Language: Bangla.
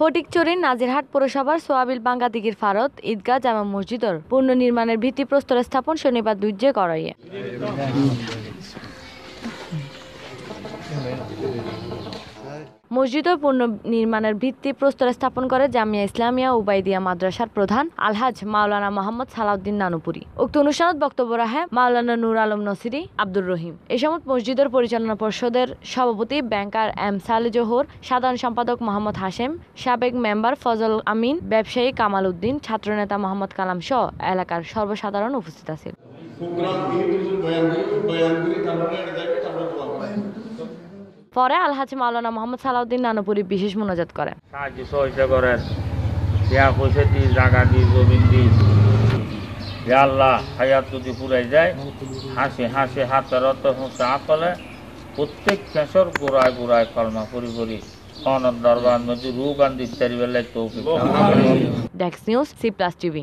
ফটিকচুরির নাজিরহাট পৌরসভার সোয়াবিল বাঙ্গাদিগির ফারত ঈদগাহ জামা মসজিদর পুনর্নির্মাণের ভিত্তিপ্রস্তর স্থাপন শনিবার দুর্যে করাইয়ে মসজিদ ও পুনর্নির্মাণের ভিত্তি প্রস্তর স্থাপন করে জামিয়া ইসলামিয়া উবাইদিয়া মাদ্রাসার প্রধান আলহাজ মাওলানা মোহাম্মদ সালাউদ্দিন নানুপুরি উক্ত অনুষ্ঠানত বক্তব্য রাহে মাওলানা নূর আলম নসিরি আব্দুর রহিম এ সময় মসজিদের পরিচালনা পরিষদের সভাপতি ব্যাংকার এম সালে জোহর সাধারণ সম্পাদক মোহাম্মদ হাশেম সাবেক মেম্বার ফজল আমিন ব্যবসায়ী কামাল উদ্দিন ছাত্রনেতা মোহাম্মদ কালাম সহ এলাকার সর্বসাধারণ উপস্থিত আছেন পরে আলহাজ মাওলানা মোহাম্মদ সালাউদ্দিন নানুপুরি বিশেষ মোনাজাত করেন সাহায্য করেন পয়সা জাগা জমিন আল্লাহ হায়াত যদি পুরাই যায় হাসি হাসি হাতে রত হুঁচে আকলে প্রত্যেক কেশর গোড়ায় গোড়ায় কলমা করি করি অনন্দরবান মজুর রুগান দিতে পারিবে তৌফিক ডেক্স নিউজ সি প্লাস টিভি